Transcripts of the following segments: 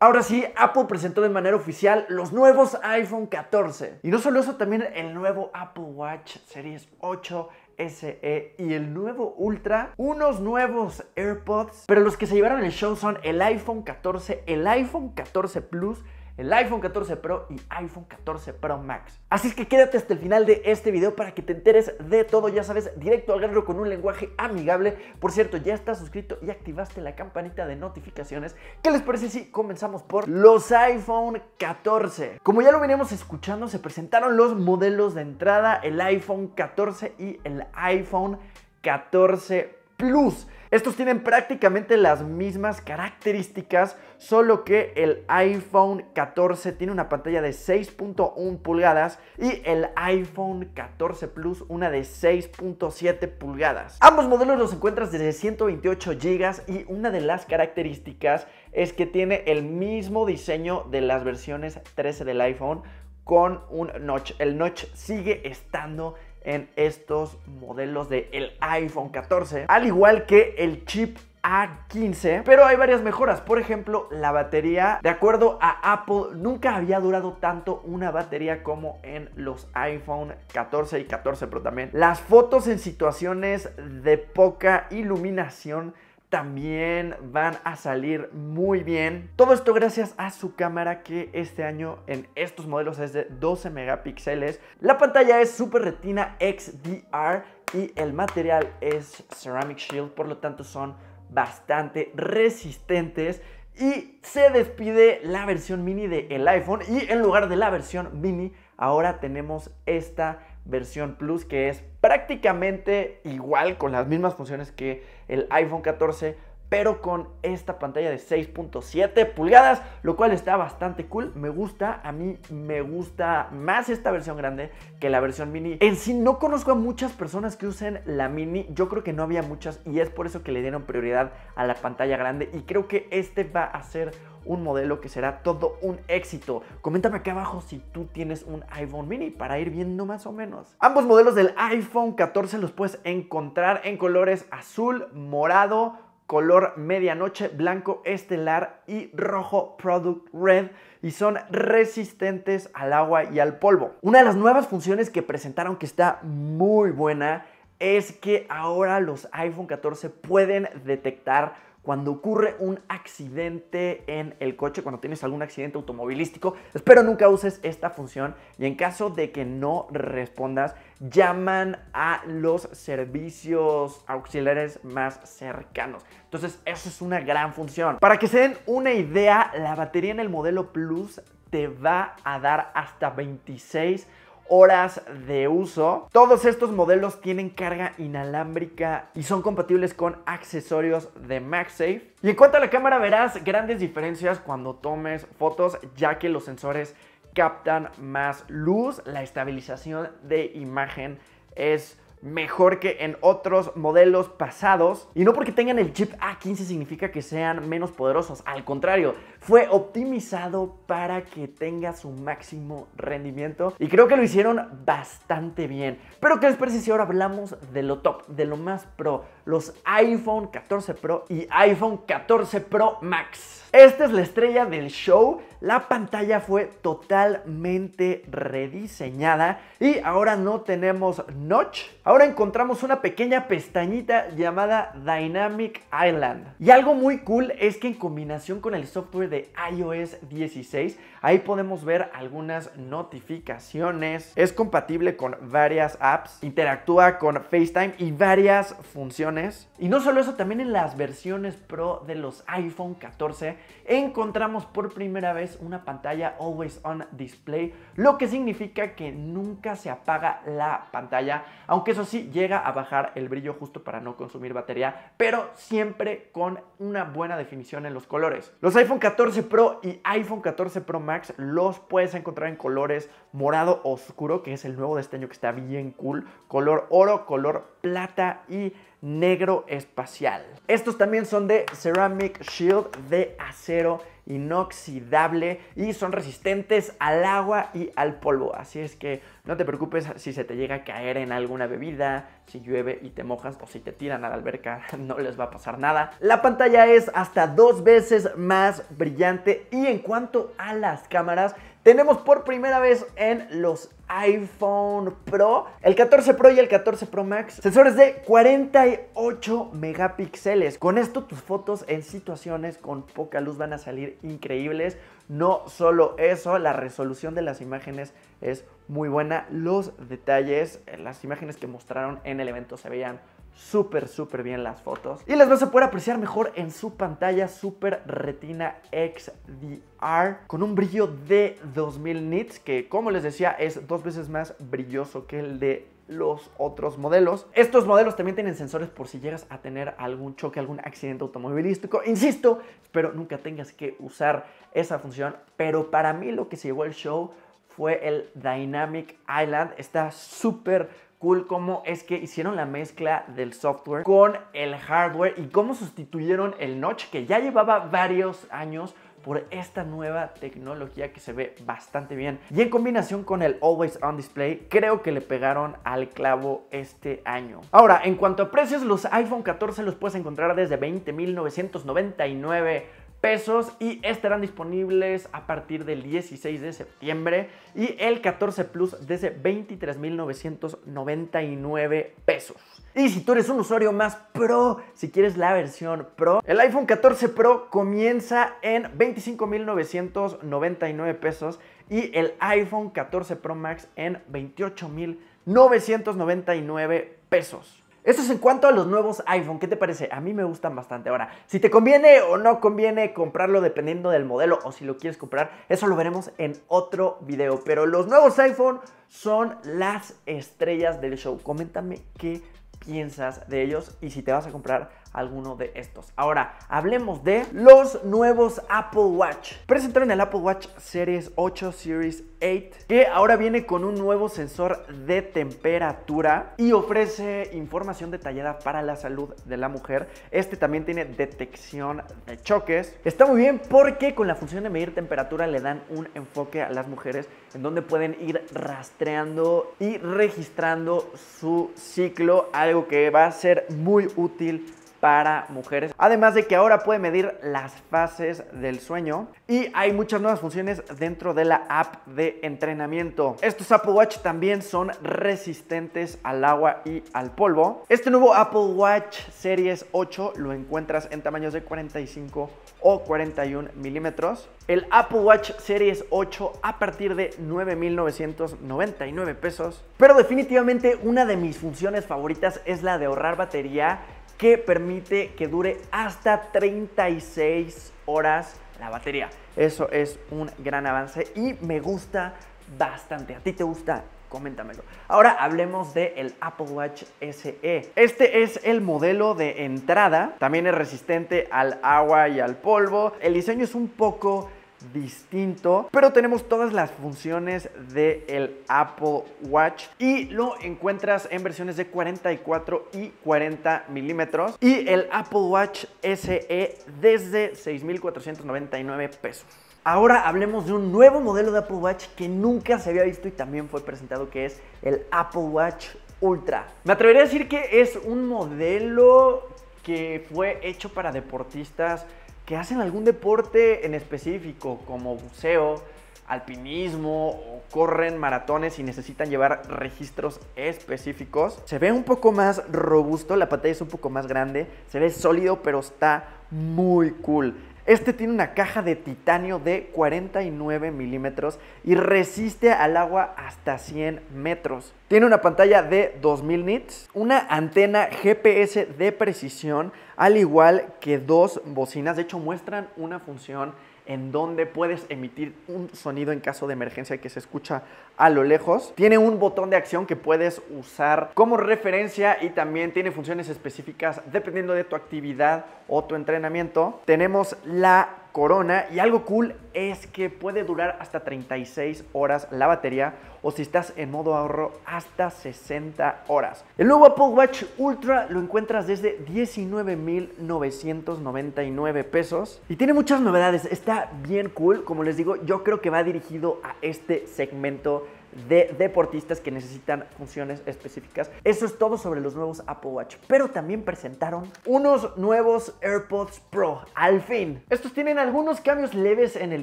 Ahora sí, Apple presentó de manera oficial los nuevos iPhone 14. Y no solo eso, también el nuevo Apple Watch Series 8 SE y el nuevo Ultra, unos nuevos AirPods, pero los que se llevaron el show son el iPhone 14, el iPhone 14 Plus el iPhone 14 Pro y iPhone 14 Pro Max. Así es que quédate hasta el final de este video para que te enteres de todo, ya sabes, directo al grano con un lenguaje amigable. Por cierto, ya estás suscrito y activaste la campanita de notificaciones. ¿Qué les parece si comenzamos por los iPhone 14? Como ya lo veníamos escuchando, se presentaron los modelos de entrada, el iPhone 14 y el iPhone 14 Plus. Estos tienen prácticamente las mismas características, solo que el iPhone 14 tiene una pantalla de 6.1 pulgadas y el iPhone 14 Plus una de 6.7 pulgadas. Ambos modelos los encuentras desde 128 GB y una de las características es que tiene el mismo diseño de las versiones 13 del iPhone con un notch. El notch sigue estando en estos modelos del iPhone 14, al igual que el chip a15, pero hay varias mejoras. Por ejemplo, la batería, de acuerdo a Apple, nunca había durado tanto una batería como en los iPhone 14 y 14 pero también. Las fotos en situaciones de poca iluminación también van a salir muy bien. Todo esto gracias a su cámara que este año en estos modelos es de 12 megapíxeles. La pantalla es Super Retina XDR y el material es Ceramic Shield, por lo tanto son bastante resistentes. Y se despide la versión mini del iPhone y en lugar de la versión mini ahora tenemos esta versión Plus que es prácticamente igual con las mismas funciones que el iPhone 14 pero con esta pantalla de 6.7 pulgadas, lo cual está bastante cool, me gusta, a mí me gusta más esta versión grande que la versión mini. En sí no conozco a muchas personas que usen la mini, yo creo que no había muchas y es por eso que le dieron prioridad a la pantalla grande y creo que este va a ser un modelo que será todo un éxito. Coméntame acá abajo si tú tienes un iPhone mini para ir viendo más o menos. Ambos modelos del iPhone 14 los puedes encontrar en colores azul, morado, color medianoche, blanco estelar y rojo product red y son resistentes al agua y al polvo. Una de las nuevas funciones que presentaron que está muy buena es que ahora los iPhone 14 pueden detectar cuando ocurre un accidente en el coche, cuando tienes algún accidente automovilístico. Espero nunca uses esta función y en caso de que no respondas, llaman a los servicios auxiliares más cercanos. Entonces, eso es una gran función. Para que se den una idea, la batería en el modelo Plus te va a dar hasta 26 horas de uso. Todos estos modelos tienen carga inalámbrica y son compatibles con accesorios de MagSafe. Y en cuanto a la cámara verás grandes diferencias cuando tomes fotos ya que los sensores captan más luz, la estabilización de imagen es mejor que en otros modelos pasados. Y no porque tengan el chip A15 significa que sean menos poderosos, al contrario, fue optimizado para que tenga su máximo rendimiento y creo que lo hicieron bastante bien. Pero ¿qué les parece si ahora hablamos de lo top, de lo más pro, los iPhone 14 Pro y iPhone 14 Pro Max? Esta es la estrella del show. La pantalla fue totalmente rediseñada y ahora no tenemos notch, Ahora encontramos una pequeña pestañita llamada Dynamic Island. Y algo muy cool es que en combinación con el software de iOS 16, Ahí podemos ver algunas notificaciones. Es compatible con varias apps, interactúa con FaceTime y varias funciones. Y no solo eso, también en las versiones Pro de los iPhone 14 encontramos por primera vez una pantalla Always On Display, lo que significa que nunca se apaga la pantalla, aunque eso sí llega a bajar el brillo justo para no consumir batería, pero siempre con una buena definición en los colores. Los iPhone 14 Pro y iPhone 14 Pro los puedes encontrar en colores morado oscuro, que es el nuevo de este que está bien cool, color oro, color plata y negro espacial. Estos también son de Ceramic Shield de acero inoxidable y son resistentes al agua y al polvo. Así es que no te preocupes si se te llega a caer en alguna bebida, si llueve y te mojas o si te tiran a la alberca, no les va a pasar nada. La pantalla es hasta dos veces más brillante y en cuanto a las cámaras, tenemos por primera vez en los iPhone Pro, el 14 Pro y el 14 Pro Max, sensores de 48 megapíxeles. Con esto tus fotos en situaciones con poca luz van a salir increíbles. No solo eso, la resolución de las imágenes es muy buena. Los detalles, eh, las imágenes que mostraron en el evento se veían súper, súper bien las fotos. Y las vas a poder apreciar mejor en su pantalla Super Retina XDR con un brillo de 2000 nits que, como les decía, es dos veces más brilloso que el de los otros modelos. Estos modelos también tienen sensores por si llegas a tener algún choque, algún accidente automovilístico. Insisto, espero nunca tengas que usar esa función, pero para mí lo que se llevó el show fue el Dynamic Island. Está súper cool cómo es que hicieron la mezcla del software con el hardware y cómo sustituyeron el notch que ya llevaba varios años por esta nueva tecnología que se ve bastante bien. Y en combinación con el Always On Display, creo que le pegaron al clavo este año. Ahora, en cuanto a precios, los iPhone 14 los puedes encontrar desde 20.999 pesos y estarán disponibles a partir del 16 de septiembre y el 14 Plus desde 23.999 pesos. Y si tú eres un usuario más pro, si quieres la versión pro, el iPhone 14 Pro comienza en 25.999 pesos y el iPhone 14 Pro Max en 28.999 pesos. Esto es en cuanto a los nuevos iPhone. ¿Qué te parece? A mí me gustan bastante. Ahora, si te conviene o no conviene comprarlo dependiendo del modelo o si lo quieres comprar, eso lo veremos en otro video. Pero los nuevos iPhone son las estrellas del show. Coméntame qué piensas de ellos y si te vas a comprar alguno de estos. Ahora, hablemos de los nuevos Apple Watch. Presentaron el Apple Watch Series 8, Series 8, que ahora viene con un nuevo sensor de temperatura y ofrece información detallada para la salud de la mujer. Este también tiene detección de choques. Está muy bien porque con la función de medir temperatura le dan un enfoque a las mujeres en donde pueden ir rastreando y registrando su ciclo, algo que va a ser muy útil para mujeres. Además de que ahora puede medir las fases del sueño y hay muchas nuevas funciones dentro de la app de entrenamiento. Estos Apple Watch también son resistentes al agua y al polvo. Este nuevo Apple Watch Series 8 lo encuentras en tamaños de 45 o 41 milímetros. El Apple Watch Series 8 a partir de 9.999 pesos. Pero definitivamente una de mis funciones favoritas es la de ahorrar batería que permite que dure hasta 36 horas la batería. Eso es un gran avance y me gusta bastante. ¿A ti te gusta? Coméntamelo. Ahora hablemos del Apple Watch SE. Este es el modelo de entrada. También es resistente al agua y al polvo. El diseño es un poco distinto, pero tenemos todas las funciones del Apple Watch y lo encuentras en versiones de 44 y 40 milímetros y el Apple Watch SE desde 6.499 pesos. Ahora hablemos de un nuevo modelo de Apple Watch que nunca se había visto y también fue presentado que es el Apple Watch Ultra. Me atrevería a decir que es un modelo que fue hecho para deportistas que hacen algún deporte en específico, como buceo, alpinismo o corren maratones y necesitan llevar registros específicos. Se ve un poco más robusto, la pantalla es un poco más grande, se ve sólido, pero está muy cool. Este tiene una caja de titanio de 49 milímetros y resiste al agua hasta 100 metros. Tiene una pantalla de 2000 nits, una antena GPS de precisión, al igual que dos bocinas. De hecho, muestran una función en donde puedes emitir un sonido en caso de emergencia que se escucha a lo lejos. Tiene un botón de acción que puedes usar como referencia y también tiene funciones específicas dependiendo de tu actividad o tu entrenamiento. Tenemos la corona y algo cool es que puede durar hasta 36 horas la batería o si estás en modo ahorro hasta 60 horas. El nuevo Apple Watch Ultra lo encuentras desde 19.999 pesos y tiene muchas novedades, está bien cool, como les digo, yo creo que va dirigido a este segmento de deportistas que necesitan funciones específicas. Eso es todo sobre los nuevos Apple Watch, pero también presentaron unos nuevos AirPods Pro, al fin. Estos tienen algunos cambios leves en el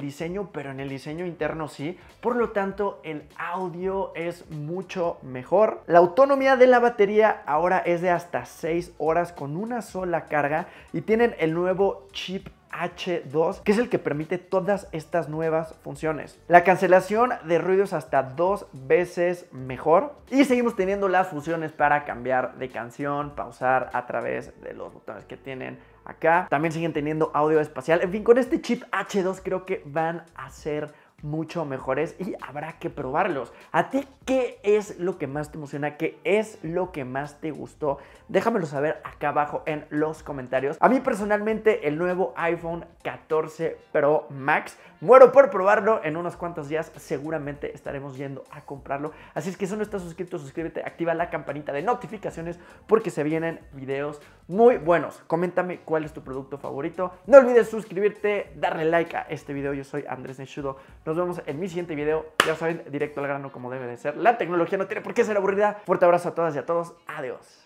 diseño, pero en el diseño interno sí, por lo tanto el audio es mucho mejor. La autonomía de la batería ahora es de hasta 6 horas con una sola carga y tienen el nuevo chip H2, que es el que permite todas estas nuevas funciones. La cancelación de ruidos hasta dos veces mejor. Y seguimos teniendo las funciones para cambiar de canción, pausar a través de los botones que tienen acá. También siguen teniendo audio espacial. En fin, con este chip H2 creo que van a ser mucho mejores y habrá que probarlos. ¿A ti qué es lo que más te emociona? ¿Qué es lo que más te gustó? Déjamelo saber acá abajo en los comentarios. A mí personalmente el nuevo iPhone 14 Pro Max. Muero por probarlo. En unos cuantos días seguramente estaremos yendo a comprarlo. Así es que si no estás suscrito, suscríbete, activa la campanita de notificaciones porque se vienen videos muy buenos. Coméntame cuál es tu producto favorito. No olvides suscribirte, darle like a este video. Yo soy Andrés Nechudo. Nos vemos en mi siguiente video. Ya saben, directo al grano como debe de ser. La tecnología no tiene por qué ser aburrida. Fuerte abrazo a todas y a todos. Adiós.